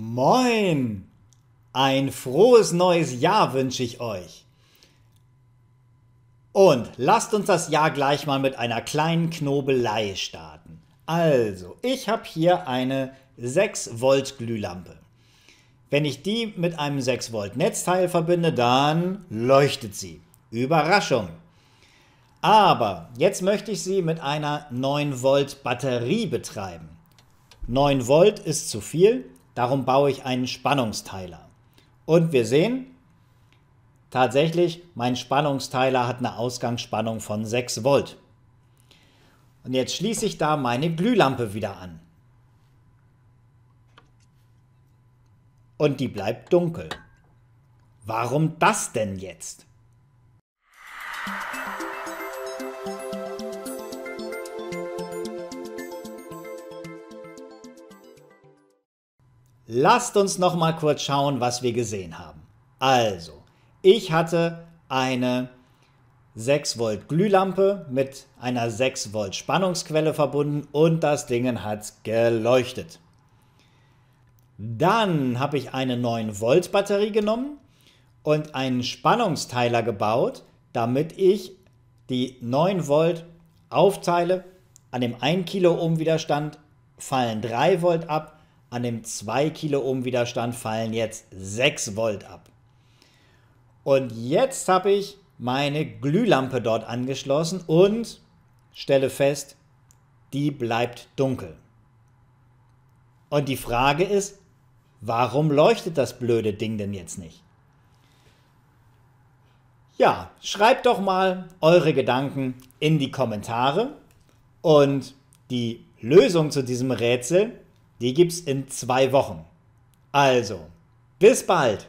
Moin! Ein frohes neues Jahr wünsche ich euch. Und lasst uns das Jahr gleich mal mit einer kleinen Knobelei starten. Also, ich habe hier eine 6 Volt Glühlampe. Wenn ich die mit einem 6 Volt Netzteil verbinde, dann leuchtet sie. Überraschung! Aber jetzt möchte ich sie mit einer 9 Volt Batterie betreiben. 9 Volt ist zu viel, Darum baue ich einen Spannungsteiler. Und wir sehen, tatsächlich, mein Spannungsteiler hat eine Ausgangsspannung von 6 Volt. Und jetzt schließe ich da meine Glühlampe wieder an. Und die bleibt dunkel. Warum das denn jetzt? Lasst uns noch mal kurz schauen, was wir gesehen haben. Also, ich hatte eine 6 Volt Glühlampe mit einer 6 Volt Spannungsquelle verbunden und das Ding hat geleuchtet. Dann habe ich eine 9 Volt Batterie genommen und einen Spannungsteiler gebaut, damit ich die 9 Volt aufteile. An dem 1 Kilo Ohm Widerstand fallen 3 Volt ab an dem 2 Kilo Ohm Widerstand fallen jetzt 6 Volt ab. Und jetzt habe ich meine Glühlampe dort angeschlossen und stelle fest, die bleibt dunkel. Und die Frage ist, warum leuchtet das blöde Ding denn jetzt nicht? Ja, schreibt doch mal eure Gedanken in die Kommentare und die Lösung zu diesem Rätsel die gibt's in zwei Wochen. Also, bis bald!